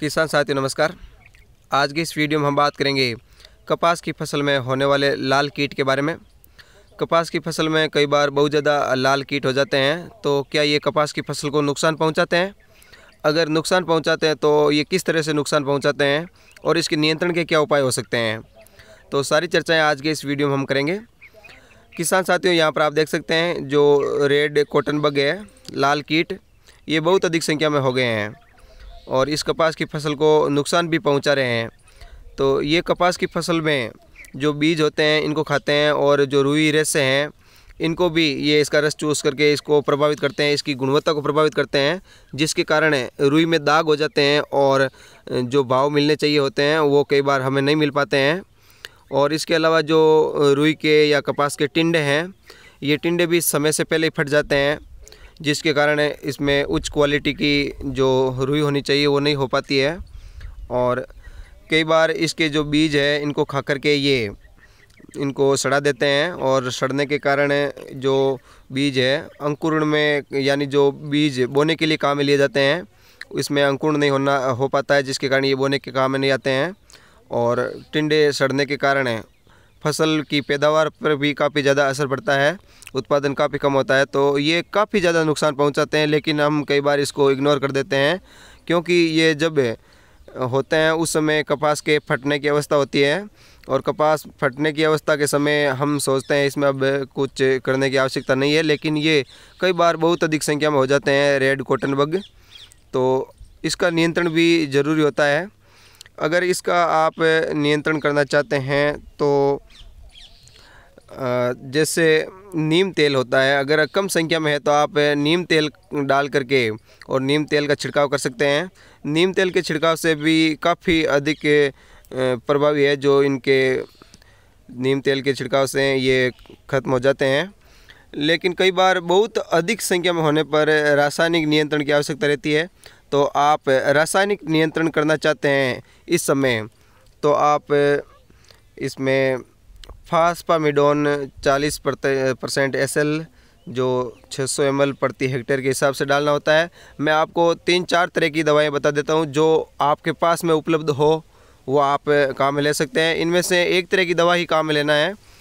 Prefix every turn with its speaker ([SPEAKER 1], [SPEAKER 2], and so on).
[SPEAKER 1] किसान साथियों नमस्कार आज की इस वीडियो में हम बात करेंगे कपास की फसल में होने वाले लाल कीट के बारे में कपास की फसल में कई बार बहुत ज़्यादा लाल कीट हो जाते हैं तो क्या ये कपास की फसल को नुकसान पहुंचाते हैं अगर नुकसान पहुंचाते हैं तो ये किस तरह से नुकसान पहुंचाते हैं और इसके नियंत्रण के क्या उपाय हो सकते हैं तो सारी चर्चाएँ आज के इस वीडियो में हम करेंगे किसान साथियों यहाँ पर आप देख सकते हैं जो रेड कॉटन बग है लाल कीट ये बहुत अधिक संख्या में हो गए हैं और इस कपास की फसल को नुकसान भी पहुंचा रहे हैं तो ये कपास की फसल में जो बीज होते हैं इनको खाते हैं और जो रुई रेसे हैं इनको भी ये इसका रस चूस करके इसको प्रभावित करते हैं इसकी गुणवत्ता को प्रभावित करते हैं जिसके कारण रुई में दाग हो जाते हैं और जो भाव मिलने चाहिए होते हैं वो कई बार हमें नहीं मिल पाते हैं और इसके अलावा जो रुई के या कपास के टिंडे हैं ये टिंडे भी समय से पहले ही फट जाते हैं जिसके कारण इसमें उच्च क्वालिटी की जो रुई होनी चाहिए वो नहीं हो पाती है और कई बार इसके जो बीज है इनको खा करके ये इनको सड़ा देते हैं और सड़ने के कारण जो बीज है अंकुरण में यानी जो बीज बोने के लिए काम में लिए जाते हैं इसमें अंकुरण नहीं होना हो पाता है जिसके कारण ये बोने के काम में नहीं आते हैं और टिंडे सड़ने के कारण फसल की पैदावार पर भी काफ़ी ज़्यादा असर पड़ता है उत्पादन काफ़ी कम होता है तो ये काफ़ी ज़्यादा नुकसान पहुंचाते हैं लेकिन हम कई बार इसको इग्नोर कर देते हैं क्योंकि ये जब होते हैं उस समय कपास के फटने की अवस्था होती है और कपास फटने की अवस्था के समय हम सोचते हैं इसमें अब कुछ करने की आवश्यकता नहीं है लेकिन ये कई बार बहुत अधिक संख्या में हो जाते हैं रेड कॉटन बग तो इसका नियंत्रण भी ज़रूरी होता है अगर इसका आप नियंत्रण करना चाहते हैं तो जैसे नीम तेल होता है अगर कम संख्या में है तो आप नीम तेल डाल करके और नीम तेल का छिड़काव कर सकते हैं नीम तेल के छिड़काव से भी काफ़ी अधिक प्रभावी है जो इनके नीम तेल के छिड़काव से ये ख़त्म हो जाते हैं लेकिन कई बार बहुत अधिक संख्या में होने पर रासायनिक नियंत्रण की आवश्यकता रहती है तो आप रासायनिक नियंत्रण करना चाहते हैं इस समय तो आप इसमें फास्पामिडोन 40 परसेंट एस जो 600 सौ प्रति हेक्टेयर के हिसाब से डालना होता है मैं आपको तीन चार तरह की दवाएं बता देता हूं जो आपके पास में उपलब्ध हो वो आप काम में ले सकते हैं इनमें से एक तरह की दवा ही काम में लेना है